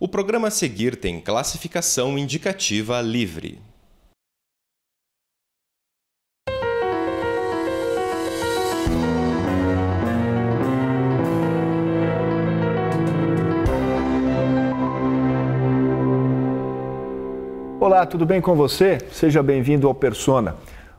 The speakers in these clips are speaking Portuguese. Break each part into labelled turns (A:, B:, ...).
A: O programa a seguir tem classificação indicativa livre. Olá, tudo bem com você? Seja bem-vindo ao Persona.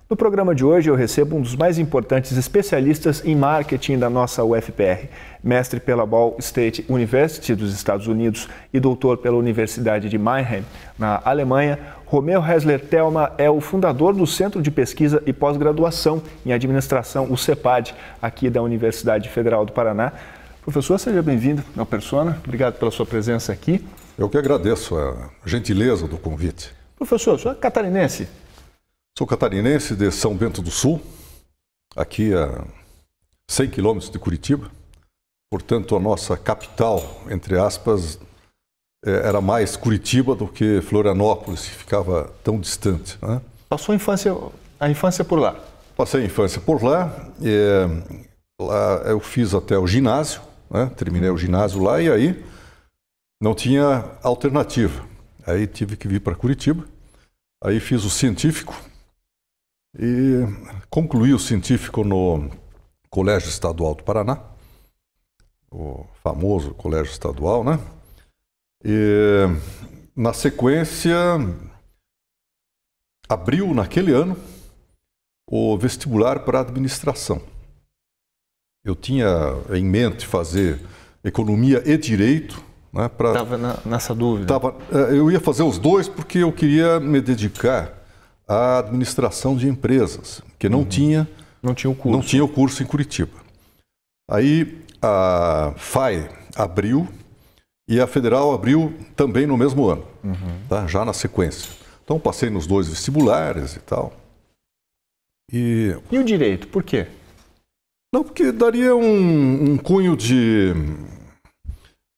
A: No programa de hoje eu recebo um dos mais importantes especialistas em marketing da nossa UFPR, mestre pela Ball State University dos Estados Unidos e doutor pela Universidade de Mannheim, na Alemanha. Romeu Hessler Thelma é o fundador do Centro de Pesquisa e Pós-Graduação em Administração, o CEPAD, aqui da Universidade Federal do Paraná. Professor, seja bem-vindo é ao Persona. Obrigado pela sua presença aqui. Eu que
B: agradeço a gentileza do convite. Professor, o senhor é catarinense? Sou catarinense de São Bento do Sul, aqui a 100 quilômetros de Curitiba. Portanto, a nossa capital, entre aspas, é, era mais Curitiba do que Florianópolis, que ficava tão distante. Né? Passou a infância, a infância por lá? Passei a infância por lá. É, lá eu fiz até o ginásio, né? terminei o ginásio lá e aí não tinha alternativa. Aí tive que vir para Curitiba. Aí fiz o científico e concluí o científico no Colégio Estadual do Paraná, o famoso Colégio Estadual, né? E, na sequência, abriu naquele ano o vestibular para administração. Eu tinha em mente fazer economia e direito. Estava né, pra... nessa dúvida. Tava, é, eu ia fazer os dois porque eu queria me dedicar a administração de empresas, que não uhum. tinha
A: não tinha o curso. Não
B: tinha o curso em Curitiba. Aí a FAE abriu e a Federal abriu também no mesmo ano, uhum. tá? já na sequência. Então passei nos dois vestibulares e tal. E, e o direito, por quê? Não, porque daria um, um cunho de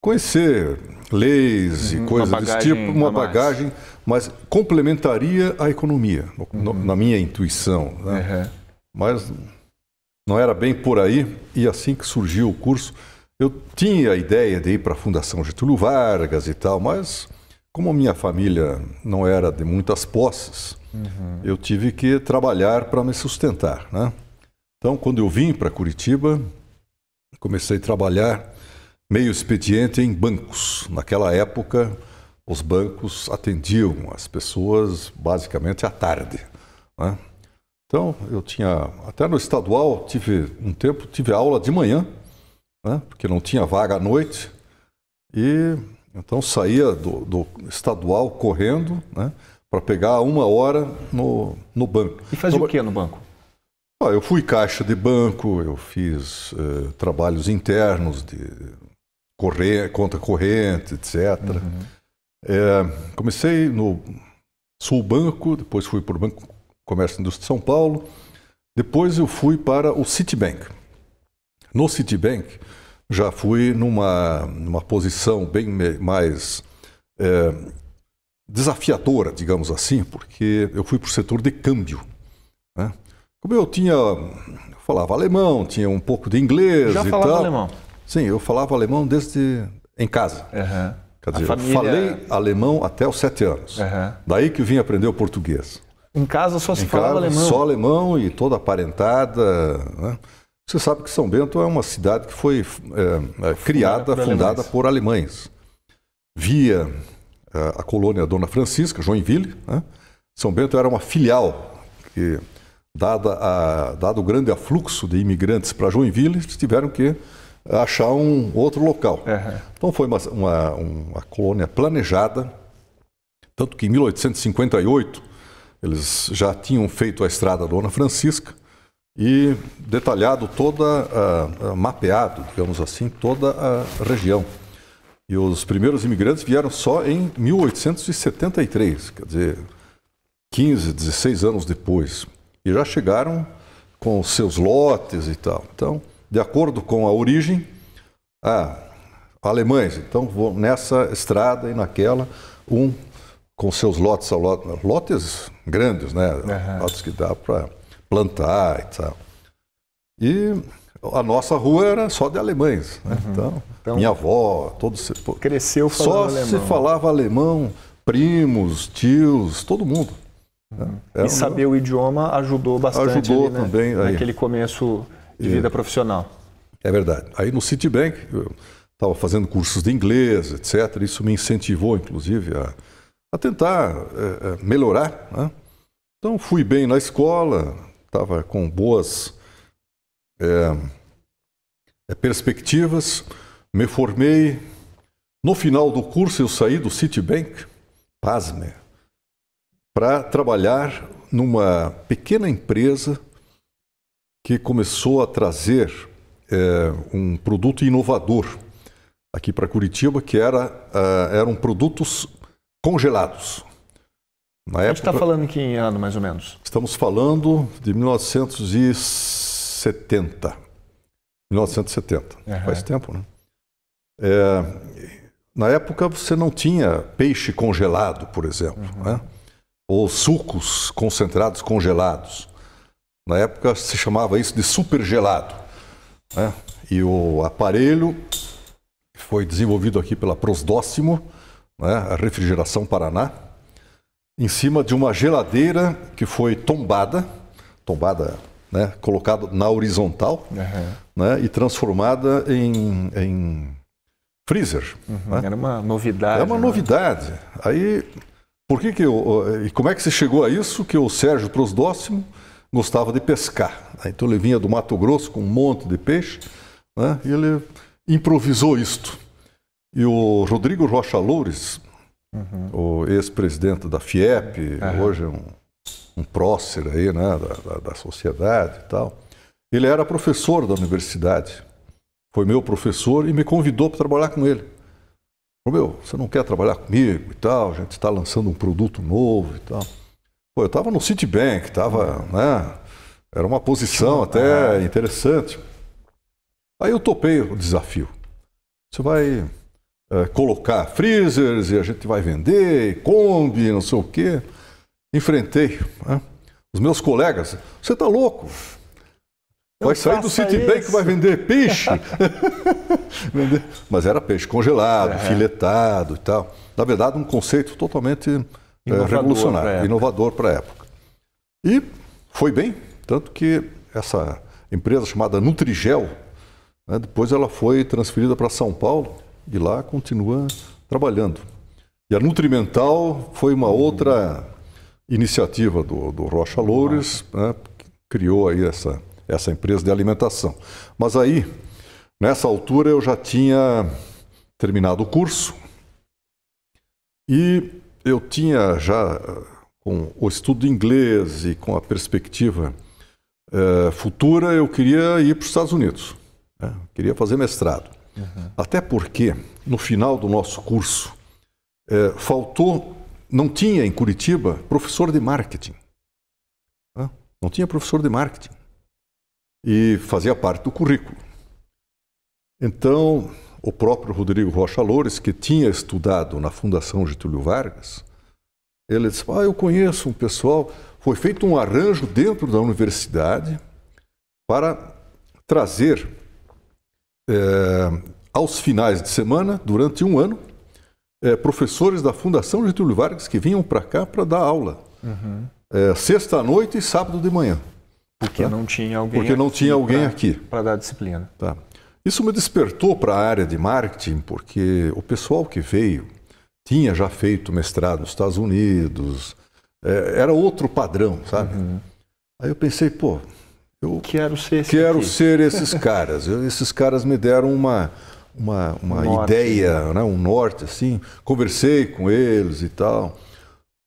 B: conhecer leis uhum, e coisas desse tipo, uma bagagem, mas complementaria a economia, uhum. no, na minha intuição. Né? Uhum. Mas não era bem por aí, e assim que surgiu o curso, eu tinha a ideia de ir para a Fundação Getúlio Vargas e tal, mas como a minha família não era de muitas posses, uhum. eu tive que trabalhar para me sustentar. Né? Então, quando eu vim para Curitiba, comecei a trabalhar meio expediente em bancos. Naquela época, os bancos atendiam as pessoas basicamente à tarde. Né? Então, eu tinha, até no estadual, tive um tempo, tive aula de manhã, né? porque não tinha vaga à noite. E então saía do, do estadual correndo né? para pegar uma hora no, no banco. E fazia então, o que no banco? Ah, eu fui caixa de banco, eu fiz eh, trabalhos internos de correr, conta corrente, etc. Uhum. É, comecei no Sul Banco, depois fui para o Banco Comércio e Indústria de São Paulo, depois eu fui para o Citibank. No Citibank, já fui numa, numa posição bem mais é, desafiadora, digamos assim, porque eu fui para o setor de câmbio. Né? Como eu tinha, eu falava alemão, tinha um pouco de inglês já e falava tal. Alemão. Sim, eu falava alemão desde em casa. Uhum. Quer dizer, família... eu falei alemão até os sete anos. Uhum. Daí que eu vim aprender o português. Em casa só se em falava casa, alemão? Só alemão e toda aparentada. Né? Você sabe que São Bento é uma cidade que foi é, é criada, por fundada alemães. por alemães. Via a, é, a colônia Dona Francisca, Joinville, né? São Bento era uma filial que, dada a, dado o grande afluxo de imigrantes para Joinville, eles tiveram que achar um outro local. Uhum. Então foi uma, uma, uma, colônia planejada, tanto que em 1858 eles já tinham feito a estrada Dona Francisca e detalhado toda, uh, mapeado, digamos assim, toda a região. E os primeiros imigrantes vieram só em 1873, quer dizer, 15, 16 anos depois. E já chegaram com seus lotes e tal. Então, de acordo com a origem, a ah, alemães, então vou nessa estrada e naquela, um com seus lotes, lotes grandes, né? Uhum. Lotes que dá para plantar e tal. E a nossa rua era só de alemães, né? uhum. então, então, minha avó, todos se... cresceu falando só alemão. se falava alemão, primos, tios, todo mundo. Né. Uhum. E saber meu... o idioma
A: ajudou bastante. Ajudou ali, né? também. Naquele
B: aí. começo de vida profissional. É verdade. Aí no Citibank, eu estava fazendo cursos de inglês, etc. Isso me incentivou, inclusive, a, a tentar é, é melhorar. Né? Então, fui bem na escola, estava com boas é, é, perspectivas, me formei. No final do curso, eu saí do Citibank, pasme, para trabalhar numa pequena empresa que começou a trazer é, um produto inovador aqui para Curitiba, que era, uh, eram produtos congelados. Na a gente está falando que ano, mais ou menos? Estamos falando de 1970. 1970, uhum. faz tempo, né? É, na época você não tinha peixe congelado, por exemplo, uhum. né? ou sucos concentrados congelados. Na época se chamava isso de supergelado. Né? E o aparelho foi desenvolvido aqui pela Prosdóximo, né? a Refrigeração Paraná, em cima de uma geladeira que foi tombada, tombada, né? colocada na horizontal uhum. né? e transformada em, em freezer. Uhum. Né? Era uma novidade. Era é uma né? novidade. Aí, por que que eu, e como é que se chegou a isso que o Sérgio Prosdóximo gostava de pescar. Né? Então ele vinha do Mato Grosso com um monte de peixe né? e ele improvisou isto. E o Rodrigo Rocha Loures, uhum. o ex-presidente da FIEP, uhum. hoje é um, um prócer aí, né? da, da, da sociedade e tal, ele era professor da universidade. Foi meu professor e me convidou para trabalhar com ele. Falou, meu, você não quer trabalhar comigo e tal? A gente está lançando um produto novo e tal. Pô, eu estava no Citibank, estava, né? Era uma posição até interessante. Aí eu topei o desafio. Você vai é, colocar freezers e a gente vai vender, e Kombi, não sei o quê. Enfrentei. Né? Os meus colegas, você está louco?
A: Vai sair do Citibank e vai vender peixe.
B: Mas era peixe congelado, é. filetado e tal. Na verdade, um conceito totalmente é, inovador revolucionário, inovador para a época. E foi bem, tanto que essa empresa chamada Nutrigel, né, depois ela foi transferida para São Paulo e lá continua trabalhando. E a Nutrimental foi uma outra iniciativa do, do Rocha Loures, né, que criou aí essa, essa empresa de alimentação. Mas aí, nessa altura, eu já tinha terminado o curso e eu tinha já, com o estudo de inglês e com a perspectiva eh, futura, eu queria ir para os Estados Unidos. Né? Queria fazer mestrado. Uhum. Até porque, no final do nosso curso, eh, faltou, não tinha em Curitiba professor de marketing. Né? Não tinha professor de marketing. E fazia parte do currículo. Então, o próprio Rodrigo Rocha Loures, que tinha estudado na Fundação Getúlio Vargas, ele disse: Ah, eu conheço um pessoal. Foi feito um arranjo dentro da universidade para trazer é, aos finais de semana, durante um ano, é, professores da Fundação Getúlio Vargas que vinham para cá para dar aula. Uhum. É, sexta noite e sábado de manhã. Porque tá? não tinha alguém Porque não tinha alguém pra, aqui. Para dar disciplina. Tá. Isso me despertou para a área de marketing, porque o pessoal que veio tinha já feito mestrado nos Estados Unidos, é, era outro padrão, sabe? Uhum. Aí eu pensei, pô, eu quero ser, esse quero ser esses caras. Eu, esses caras me deram uma, uma, uma ideia, né? um norte, assim. Conversei com eles e tal.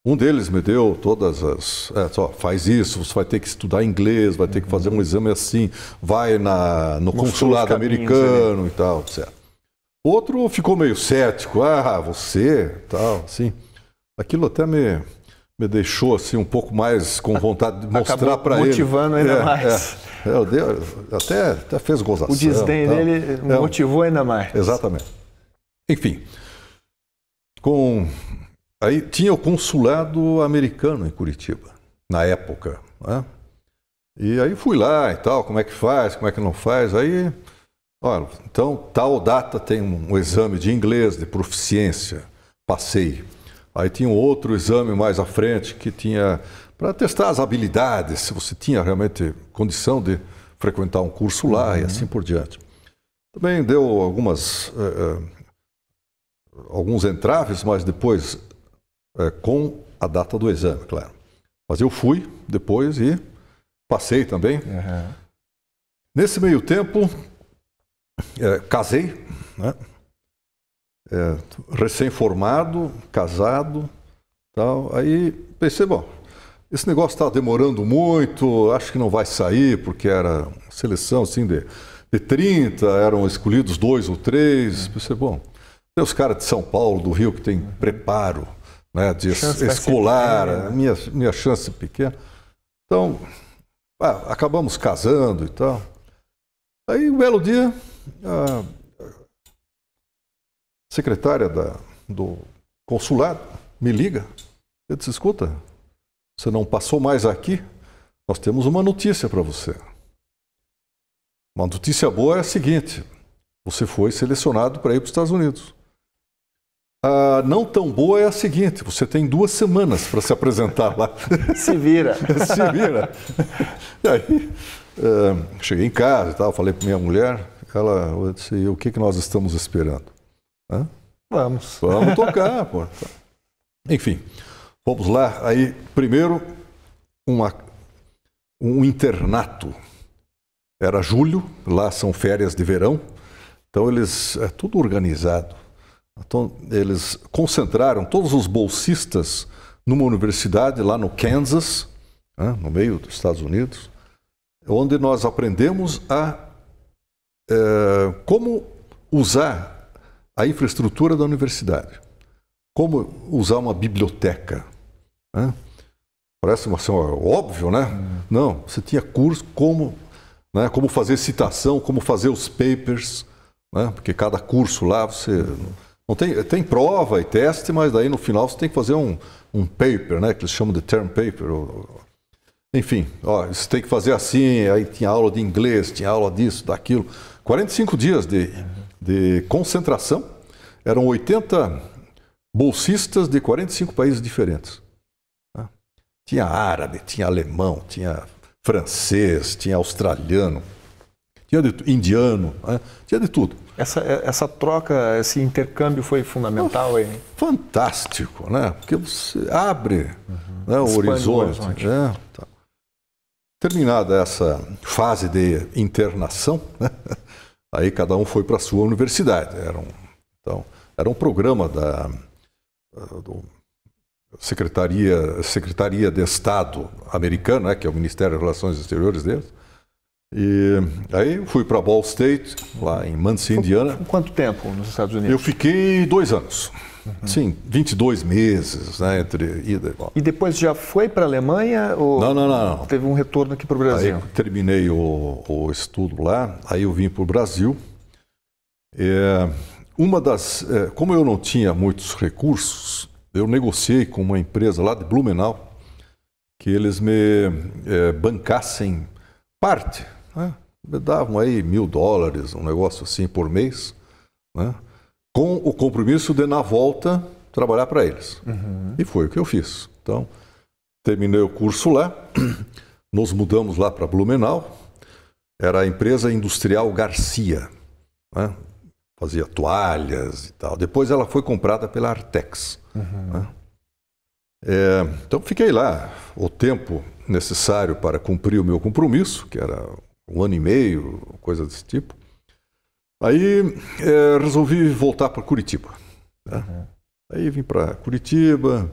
B: Um deles me deu todas as. É, só, faz isso, você vai ter que estudar inglês, vai ter que fazer um exame assim, vai na, no Mostrou consulado americano ali. Né? e tal, etc. Outro ficou meio cético, ah, você, tal, assim. Aquilo até me, me deixou assim um pouco mais com vontade de mostrar para ele. Motivando ainda é, é, mais. É, eu dei, até, até fez gozação. O desdém tal. dele é. motivou ainda mais. Exatamente. Enfim, com Aí tinha o consulado americano em Curitiba, na época. Né? E aí fui lá e tal, como é que faz, como é que não faz. Aí, olha, então tal data tem um exame de inglês, de proficiência, passei. Aí tinha um outro exame mais à frente que tinha para testar as habilidades, se você tinha realmente condição de frequentar um curso lá uhum. e assim por diante. Também deu algumas eh, eh, alguns entraves, mas depois é, com a data do exame, claro. Mas eu fui depois e passei também. Uhum. Nesse meio tempo, é, casei, né? É, recém-formado, casado, tal. Aí pensei, bom, esse negócio está demorando muito, acho que não vai sair, porque era seleção assim de, de 30, eram escolhidos dois ou três. Uhum. Pensei, bom, tem os caras de São Paulo, do Rio, que tem preparo né, de escolar, pequena, né? minha, minha chance pequena. Então, ah, acabamos casando e tal. Aí, um belo dia, a secretária da, do consulado me liga. Eu disse: escuta, você não passou mais aqui? Nós temos uma notícia para você. Uma notícia boa é a seguinte: você foi selecionado para ir para os Estados Unidos. A não tão boa é a seguinte: você tem duas semanas para se apresentar lá. se vira. se vira. E aí, uh, cheguei em casa e tal, falei para minha mulher, ela disse: o que, que nós estamos esperando? Hã? Vamos. Vamos tocar, pô. Enfim, vamos lá. Aí, primeiro, uma, um internato. Era julho, lá são férias de verão, então eles. É tudo organizado então, eles concentraram todos os bolsistas numa universidade lá no Kansas, né, no meio dos Estados Unidos, onde nós aprendemos a é, como usar a infraestrutura da universidade, como usar uma biblioteca. Né? Parece uma assim, óbvio, né? Não, você tinha curso como, né, como fazer citação, como fazer os papers, né? porque cada curso lá você não tem, tem prova e teste, mas daí no final você tem que fazer um, um paper, né? Que eles chamam de term paper. Enfim, ó, você tem que fazer assim, aí tinha aula de inglês, tinha aula disso, daquilo. 45 dias de, de concentração, eram 80 bolsistas de 45 países diferentes. Né. Tinha árabe, tinha alemão, tinha francês, tinha australiano, tinha de indiano, né? tinha de tudo. Essa, é, essa troca, esse intercâmbio foi fundamental aí? Fantástico, né? Porque você abre uhum. né, o horizonte. horizonte. Né? Tá. Terminada essa fase de internação, né? aí cada um foi para a sua universidade. Era um, então, era um programa da, do Secretaria, Secretaria de Estado americano, né? que é o Ministério das Relações Exteriores deles, e aí eu fui para Ball State, lá em Muncie, Indiana. Quanto tempo nos Estados Unidos? Eu fiquei dois anos. Uhum. Sim, 22 meses, né, entre ida e E depois já foi para a Alemanha ou não, não, não, não, teve um retorno aqui para o Brasil? Aí terminei o, o, estudo lá, aí eu vim para o Brasil. É, uma das, é, como eu não tinha muitos recursos, eu negociei com uma empresa lá de Blumenau que eles me é, bancassem parte né? Me davam aí mil dólares, um negócio assim por mês, né? com o compromisso de, na volta, trabalhar para eles. Uhum. E foi o que eu fiz. Então, terminei o curso lá, nos mudamos lá para Blumenau, era a empresa industrial Garcia, né? fazia toalhas e tal. Depois ela foi comprada pela Artex. Uhum. Né? É, então fiquei lá o tempo necessário para cumprir o meu compromisso, que era um ano e meio, coisa desse tipo. Aí é, resolvi voltar para Curitiba. Né? Uhum. Aí vim para Curitiba,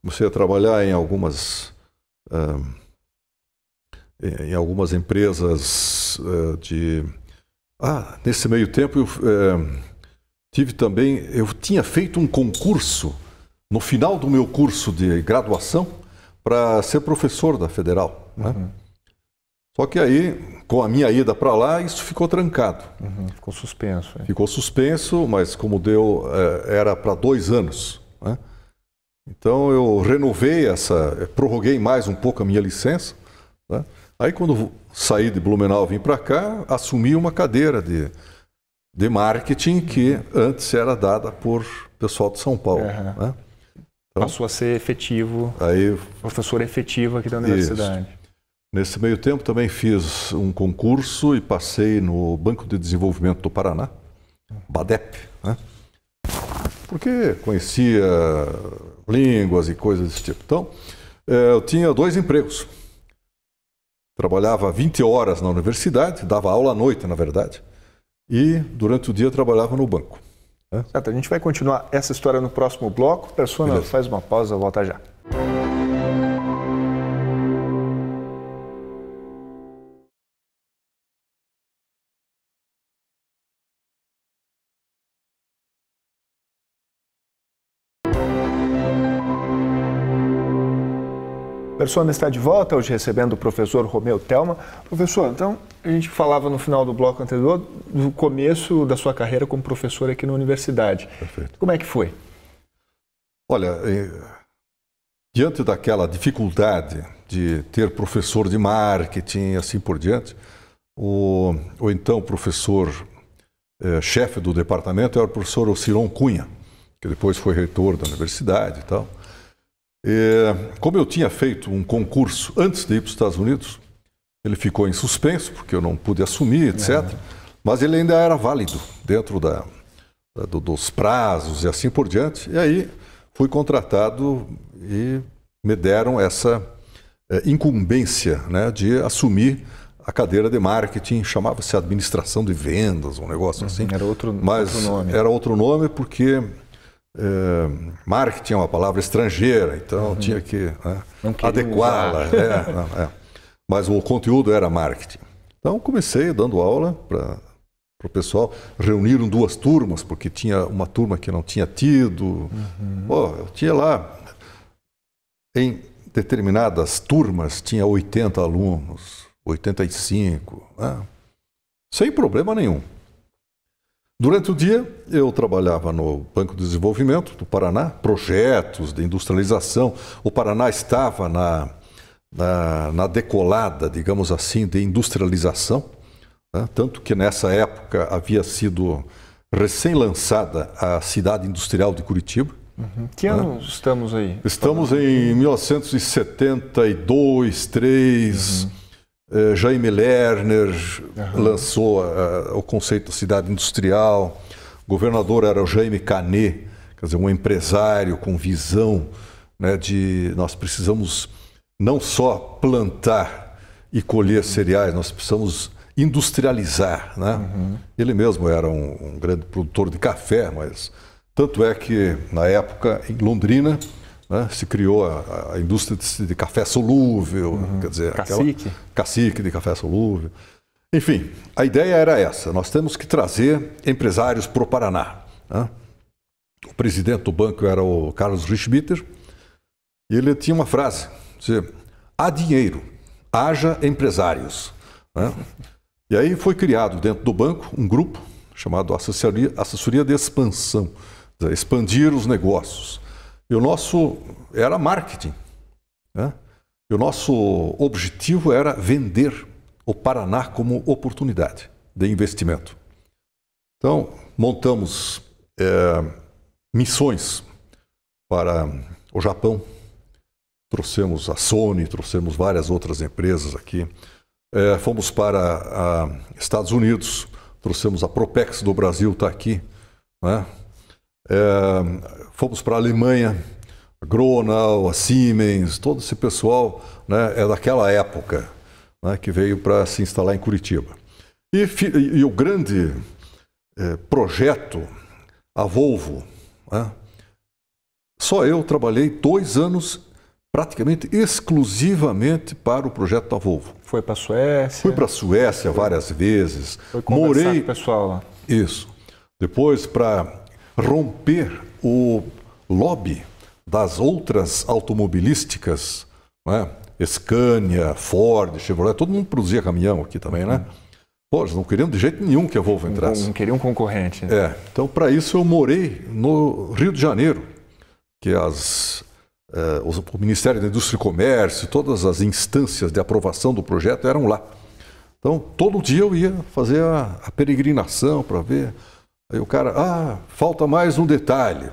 B: comecei a trabalhar em algumas uh, em algumas empresas uh, de ah nesse meio tempo eu uh, tive também eu tinha feito um concurso no final do meu curso de graduação para ser professor da federal né? uhum. Só que aí, com a minha ida para lá, isso ficou trancado. Uhum, ficou suspenso. É. Ficou suspenso, mas como deu, eh, era para dois anos. Né? Então eu renovei essa, prorroguei mais um pouco a minha licença. Né? Aí quando saí de Blumenau vim para cá, assumi uma cadeira de, de marketing que antes era dada por pessoal de São Paulo. Uhum. Né? Então, Passou a ser efetivo, aí, professor efetivo aqui da universidade. Isso. Nesse meio tempo também fiz um concurso e passei no Banco de Desenvolvimento do Paraná, BADEP, né? porque conhecia línguas e coisas desse tipo. Então, eh, eu tinha dois empregos. Trabalhava 20 horas na universidade, dava aula à noite, na verdade, e durante o dia trabalhava no banco. Né? Certo, a gente vai continuar essa história no próximo bloco. Persona,
A: Beleza. faz uma pausa, volta já. Persona está de volta hoje recebendo o professor Romeu Telma. Professor, então a gente falava no final do bloco anterior do começo da sua carreira como professor aqui na universidade. Perfeito. Como é que foi?
B: Olha, eh, diante daquela dificuldade de ter professor de marketing e assim por diante, o, o então professor eh, chefe do departamento era é o professor Ociron Cunha, que depois foi reitor da universidade e tal. É, como eu tinha feito um concurso antes de ir para os Estados Unidos, ele ficou em suspenso, porque eu não pude assumir, etc. É. Mas ele ainda era válido dentro da, da, dos prazos e assim por diante. E aí fui contratado e me deram essa é, incumbência né, de assumir a cadeira de marketing, chamava-se administração de vendas, um negócio uhum, assim. Era outro, mas outro nome. Era outro nome porque é, marketing é uma palavra estrangeira, então uhum. tinha que né, adequá-la. É, é. Mas o conteúdo era marketing. Então comecei dando aula para o pessoal. Reuniram duas turmas, porque tinha uma turma que não tinha tido. Uhum. Pô, eu tinha lá, em determinadas turmas, tinha 80 alunos, 85, né? sem problema nenhum. Durante o dia, eu trabalhava no Banco de Desenvolvimento do Paraná, projetos de industrialização. O Paraná estava na, na, na decolada, digamos assim, de industrialização. Né? Tanto que nessa época havia sido recém-lançada a cidade industrial de Curitiba. Uhum.
A: Que né? ano né? estamos aí?
B: Estamos em 1972, 3. Uhum. Uh, Jaime Lerner uhum. lançou uh, o conceito de cidade industrial. O governador era o Jaime Canet, quer dizer, um empresário com visão né, de nós precisamos não só plantar e colher uhum. cereais, nós precisamos industrializar. Né? Uhum. Ele mesmo era um, um grande produtor de café, mas tanto é que na época em Londrina né? Se criou a, a indústria de, de, café solúvel, uhum. quer dizer, cacique. Aquela, cacique de café solúvel. Enfim, a ideia era essa: nós temos que trazer empresários para o Paraná. Né? O presidente do banco era o Carlos Richbitter, e ele tinha uma frase: dizer, há dinheiro, haja empresários. Né? E aí foi criado dentro do banco um grupo chamado Assessoria, Assessoria de Expansão, expandir os negócios. E o nosso era marketing. Né? E o nosso objetivo era vender o Paraná como oportunidade de investimento. Então, montamos é, missões para o Japão. Trouxemos a Sony, trouxemos várias outras empresas aqui. É, fomos para a, ah, Estados Unidos, trouxemos a Propex do Brasil, está aqui. Né? É, fomos para a Alemanha, a Gronau, a Siemens, todo esse pessoal né, é daquela época né, que veio para se instalar em Curitiba. E, e o grande é, projeto, a Volvo, né, só eu trabalhei dois anos praticamente exclusivamente para o projeto da Volvo. Foi para a Suécia? Fui para a Suécia várias vezes. Foi conversar Morei... com o pessoal lá. Isso. Depois para romper o lobby das outras automobilísticas, né? Scania, Ford, Chevrolet, todo mundo produzia caminhão aqui também, né? Pô, eles não queriam de jeito nenhum que a Volvo entrasse. Não queriam
A: um concorrente.
B: Né? É, então para isso eu morei no Rio de Janeiro, que as, eh, o Ministério da Indústria e Comércio, todas as instâncias de aprovação do projeto eram lá. Então todo dia eu ia fazer a, a peregrinação para ver Aí o cara, ah, falta mais um detalhe.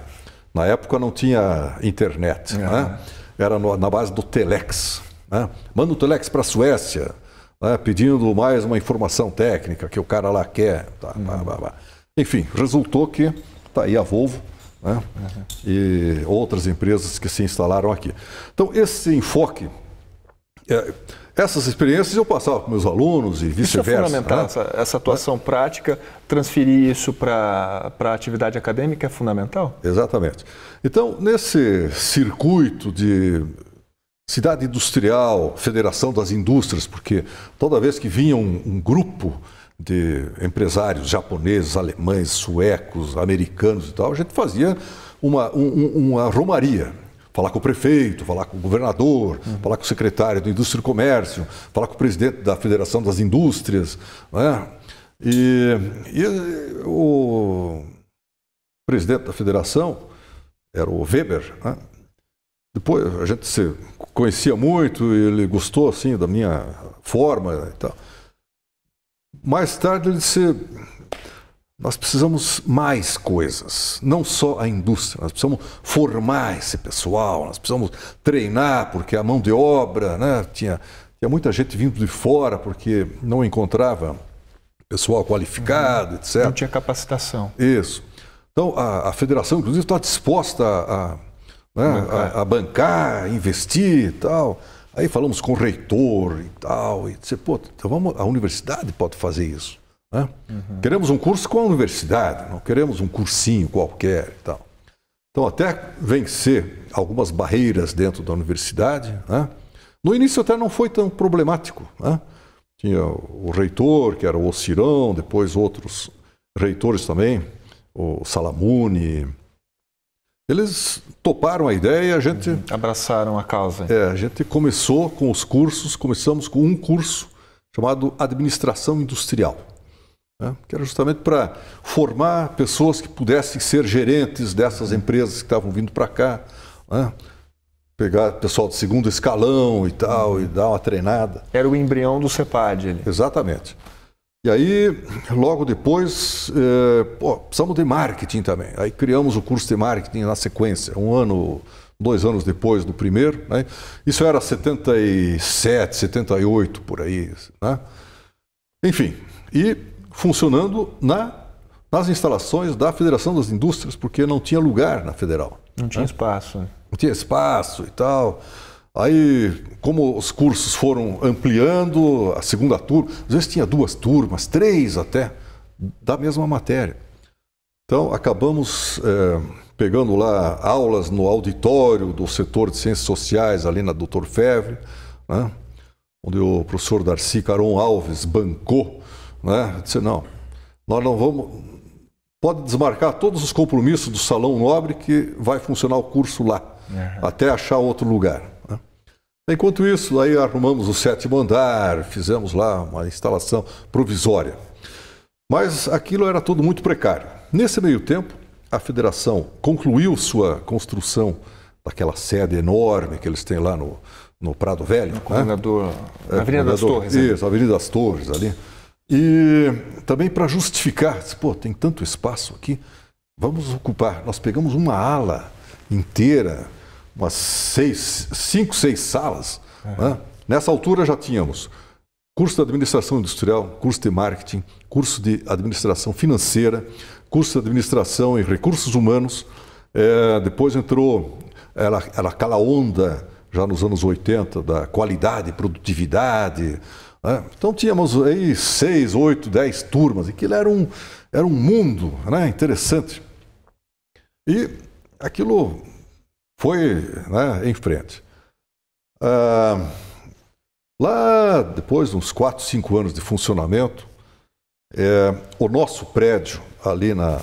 B: Na época não tinha internet, né? Era no, na base do telex. Né? Manda o telex para a Suécia, né? pedindo mais uma informação técnica que o cara lá quer. Tá, uhum. blá, blá, blá. Enfim, resultou que está aí a Volvo né? uhum. e outras empresas que se instalaram aqui. Então, esse enfoque. É, essas experiências eu passava com meus alunos e é vice-versa. é fundamental, né? essa, essa,
A: atuação prática,
B: transferir isso
A: para a atividade acadêmica é fundamental?
B: Exatamente. Então, nesse circuito de cidade industrial, federação das indústrias, porque toda vez que vinha um, um grupo de empresários japoneses, alemães, suecos, americanos e tal, a gente fazia uma, um, uma romaria falar com o prefeito, falar com o governador, uhum. falar com o secretário do Indústria e Comércio, falar com o presidente da Federação das Indústrias. Né? E, e o presidente da federação era o Weber. Né? Depois a gente se conhecia muito, ele gostou assim da minha forma e tal. Mais tarde ele se nós precisamos mais coisas, não só a indústria, nós precisamos formar esse pessoal, nós precisamos treinar, porque a mão de obra, né? tinha, tinha muita gente vindo de fora porque não encontrava pessoal qualificado, uhum. etc. Não tinha capacitação. Isso. Então, a, a federação, inclusive, está disposta a, a, né? bancar. a, bancar. investir e tal. Aí falamos com o reitor e tal, e disse, pô, então vamos, a universidade pode fazer isso. Né? Uhum. Queremos um curso com a universidade, não queremos um cursinho qualquer e tal. Então, até vencer algumas barreiras dentro da universidade, né? no início até não foi tão problemático. Né? Tinha o reitor, que era o Ocirão, depois outros reitores também, o Salamune. Eles toparam a ideia e a gente. Uhum. Abraçaram a causa. É, a gente começou com os cursos, começamos com um curso chamado Administração Industrial né? que era justamente para formar pessoas que pudessem ser gerentes dessas empresas que estavam vindo para cá, né? pegar pessoal de segundo escalão e tal, e dar uma treinada. Era o embrião do CEPAD. Ele. Exatamente. E aí, logo depois, é, pô, precisamos de marketing também. Aí criamos o curso de marketing na sequência, um ano, dois anos depois do primeiro. Né? Isso era 77, 78, por aí. Né? Enfim, e funcionando na, nas instalações da Federação das Indústrias, porque não tinha lugar na federal. Não tinha né? espaço. Né? Não tinha espaço e tal. Aí, como os cursos foram ampliando, a segunda turma, às vezes tinha duas turmas, três até, da mesma matéria. Então, acabamos é, pegando lá aulas no auditório do setor de ciências sociais, ali na Doutor Febre, né? onde o professor Darcy Caron Alves bancou né? disse, não, nós não vamos. Pode desmarcar todos os compromissos do Salão Nobre que vai funcionar o curso lá, uhum. até achar outro lugar. Né? Enquanto isso, aí arrumamos o sétimo andar, fizemos lá uma instalação provisória. Mas aquilo era tudo muito precário. Nesse meio tempo, a federação concluiu sua construção daquela sede enorme que eles têm lá no, no Prado Velho. No né? É, Avenida das Torres. Né? Isso, Avenida das Torres ali. E também para justificar, pô, tem tanto espaço aqui, vamos ocupar. Nós pegamos uma ala inteira, umas seis, cinco, seis salas. É. Né? Nessa altura já tínhamos curso de administração industrial, curso de marketing, curso de administração financeira, curso de administração e recursos humanos. É, depois entrou ela, ela aquela onda já nos anos 80 da qualidade, produtividade, né? Então tínhamos aí seis, oito, dez turmas, e aquilo era um, era um mundo né? interessante. E aquilo foi né, em frente. Ah, lá, depois de uns quatro, cinco anos de funcionamento, é, o nosso prédio ali na,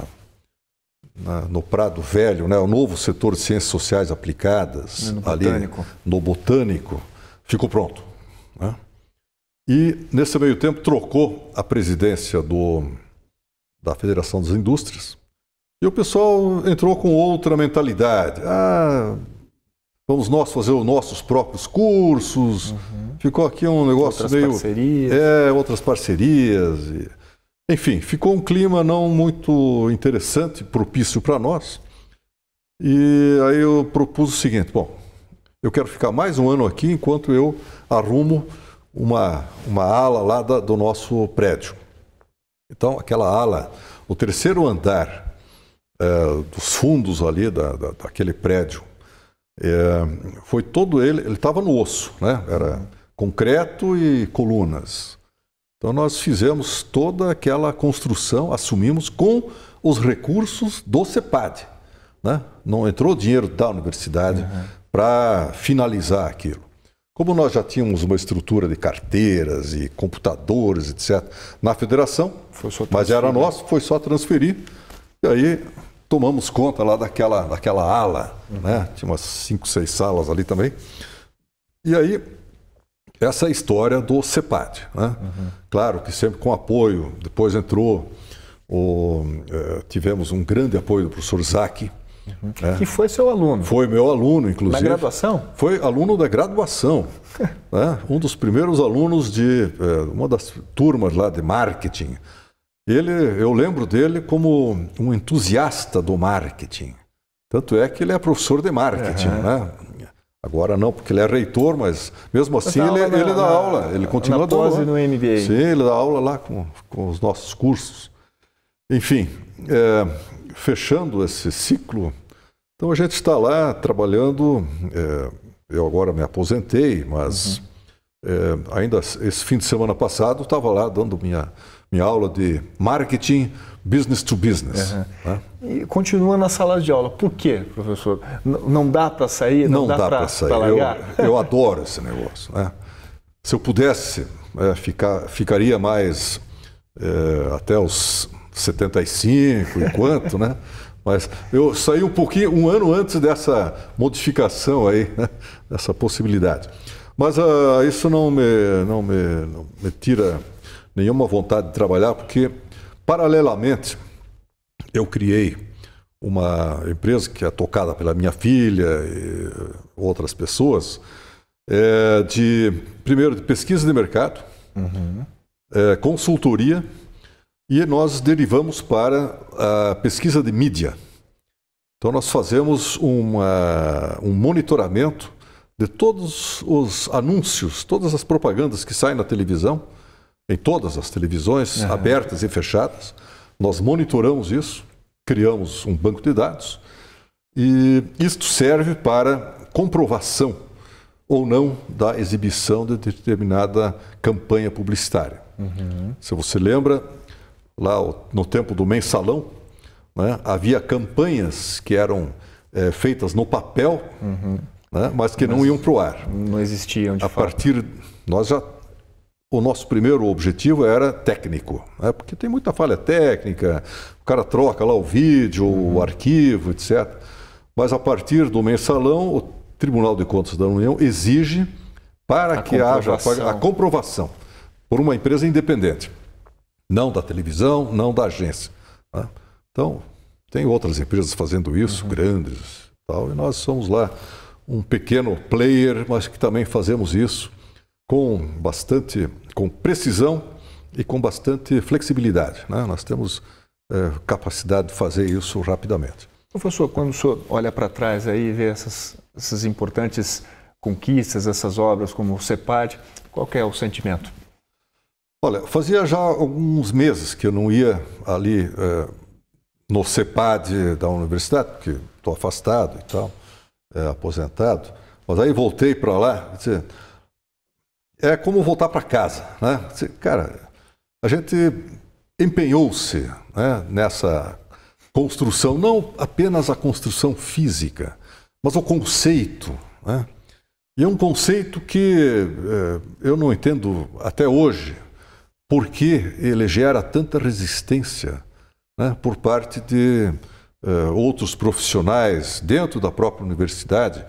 B: na, no Prado Velho, né, o novo setor de ciências sociais aplicadas, é, no ali botânico. no Botânico, ficou pronto. Né? E, nesse meio tempo, trocou a presidência do, da Federação das Indústrias. E o pessoal entrou com outra mentalidade. Ah, vamos nós fazer os nossos próprios cursos. Uhum. Ficou aqui um negócio outras meio. Outras parcerias. É, outras parcerias. E... Enfim, ficou um clima não muito interessante, propício para nós. E aí eu propus o seguinte: bom, eu quero ficar mais um ano aqui enquanto eu arrumo uma, uma ala lá da, do nosso prédio. Então, aquela ala, o terceiro andar é, dos fundos ali da, da daquele prédio, é, foi todo ele, ele estava no osso, né? Era concreto e colunas. Então nós fizemos toda aquela construção, assumimos com os recursos do CEPAD. Né? Não entrou dinheiro da universidade uhum. para finalizar aquilo. Como nós já tínhamos uma estrutura de carteiras e computadores, etc., na federação, mas era nosso, foi só transferir. E aí tomamos conta lá daquela, daquela ala, né? Tinha umas cinco, seis salas ali também. E aí, essa é história do CEPAD, né? Uhum. Claro que sempre com apoio. Depois entrou, o, eh, tivemos um grande apoio do professor Zaki, é. Que foi seu aluno. Foi meu aluno, inclusive. Na graduação? Foi aluno da graduação. né? Um dos primeiros alunos de é, uma das turmas lá de marketing. Ele, eu lembro dele como um entusiasta do marketing. Tanto é que ele é professor de marketing, uhum. né? Agora não, porque ele é reitor, mas mesmo assim mas ele, ele na, dá aula, ele continua na dando aula. no MBA. Sim, ele dá aula lá com, com os nossos cursos. Enfim, é, fechando esse ciclo, então a gente está lá trabalhando. É, eu agora me aposentei, mas uhum. é, ainda esse fim de semana passado estava lá dando minha, minha aula de marketing business to business. Uhum. Né? E continua na sala de aula. Por quê, professor? N não dá para sair?
A: Não, não dá, dá para sair. Eu, eu,
B: adoro esse negócio. Né? Se eu pudesse, é, ficar, ficaria mais é, até os 75, enquanto, né? Mas eu saí um pouquinho, um ano antes dessa modificação aí, né? dessa possibilidade. Mas uh, isso não me, não, me, não me tira nenhuma vontade de trabalhar, porque, paralelamente, eu criei uma empresa que é tocada pela minha filha e outras pessoas, é de, primeiro, de pesquisa de mercado, uhum. é, consultoria, e nós derivamos para a pesquisa de mídia. Então, nós fazemos uma, um monitoramento de todos os anúncios, todas as propagandas que saem na televisão, em todas as televisões, uhum. abertas e fechadas. Nós monitoramos isso, criamos um banco de dados e isto serve para comprovação ou não da exibição de determinada campanha publicitária. Uhum. Se você lembra, lá no tempo do mensalão, né? havia campanhas que eram é, feitas no papel, uhum. né? mas que mas não iam para o ar. Não existiam, de A fato. partir... Nós já... O nosso primeiro objetivo era técnico, né? porque tem muita falha técnica, o cara troca lá o vídeo, uhum. o arquivo, etc. Mas a partir do mensalão, o Tribunal de Contas da União exige para a que haja a comprovação por uma empresa independente não da televisão, não da agência. Né? Então, tem outras empresas fazendo isso, uhum. grandes tal, e nós somos lá um pequeno player, mas que também fazemos isso com bastante, com precisão e com bastante flexibilidade. Né? Nós temos é, capacidade de fazer isso rapidamente.
A: Professor, quando o senhor olha para trás aí e vê essas, essas importantes conquistas, essas obras como o CEPAD, qual é o sentimento?
B: Olha, fazia já alguns meses que eu não ia ali é, no CEPAD da universidade, porque estou afastado e tal, é, aposentado. Mas aí voltei para lá. Disse, é como voltar para casa, né? Disse, cara, a gente empenhou-se né, nessa construção, não apenas a construção física, mas o conceito, né? E é um conceito que é, eu não entendo até hoje, por que ele gera tanta resistência né, por parte de uh, outros profissionais dentro da própria universidade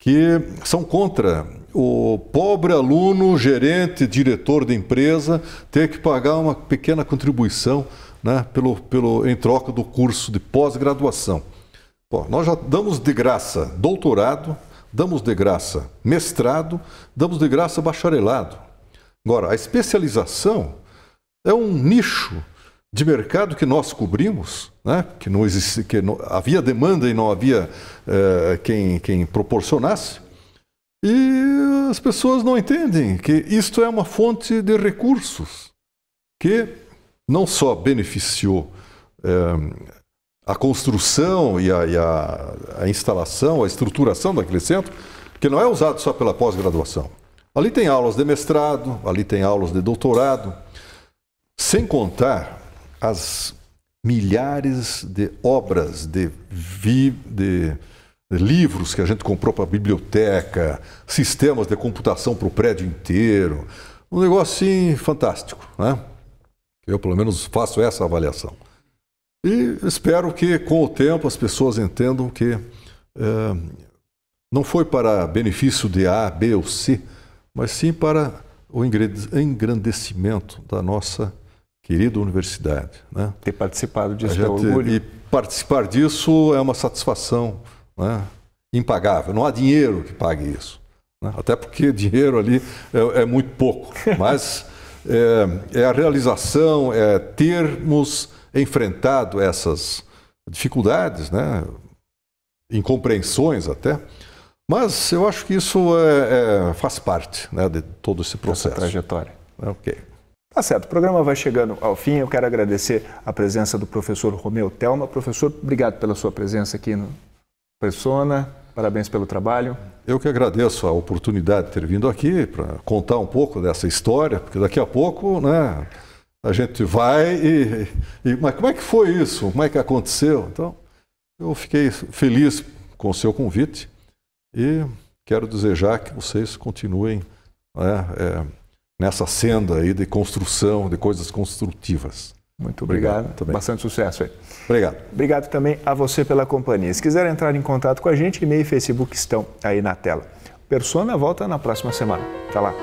B: que são contra o pobre aluno, gerente, diretor da empresa ter que pagar uma pequena contribuição né, pelo, pelo, em troca do curso de pós-graduação. nós já damos de graça doutorado, damos de graça mestrado, damos de graça bacharelado. Agora, a especialização é um nicho de mercado que nós cobrimos, né? que não existia, que não, havia demanda e não havia eh, quem, quem proporcionasse. E as pessoas não entendem que isto é uma fonte de recursos que não só beneficiou eh, a construção e, a, e a, a instalação, a estruturação daquele centro, que não é usado só pela pós-graduação. Ali tem aulas de mestrado, ali tem aulas de doutorado, sem contar as milhares de obras, de, vi, de, de livros que a gente comprou para a biblioteca, sistemas de computação para o prédio inteiro. Um negócio assim fantástico, né? Eu, pelo menos, faço essa avaliação. E espero que, com o tempo, as pessoas entendam que eh, não foi para benefício de A, B ou C, mas sim para o engrandecimento da nossa querida universidade. Né? Ter participado disso é orgulho. E participar disso é uma satisfação né? impagável. Não há dinheiro que pague isso. Né? Até porque dinheiro ali é, é muito pouco. Mas é, é, a realização, é termos enfrentado essas dificuldades, né? incompreensões até, mas eu acho que isso é, é, faz parte né, de todo esse processo. Essa trajetória. É,
A: ok. Tá certo, o programa vai chegando ao fim. Eu quero agradecer a presença do professor Romeu Telma. Professor, obrigado
B: pela sua presença aqui no Persona. Parabéns pelo trabalho. Eu que agradeço a oportunidade de ter vindo aqui para contar um pouco dessa história, porque daqui a pouco, né, a gente vai e, e, mas como é que foi isso? Como é que aconteceu? Então, eu fiquei feliz com o seu convite e quero desejar que vocês continuem né, é, nessa senda aí de construção de coisas construtivas. Muito obrigado. obrigado também. Bastante sucesso aí. Obrigado.
A: Obrigado também a você pela companhia. Se quiser entrar em contato com a gente, e-mail e Facebook estão aí na tela. Persona volta na próxima semana. Até lá.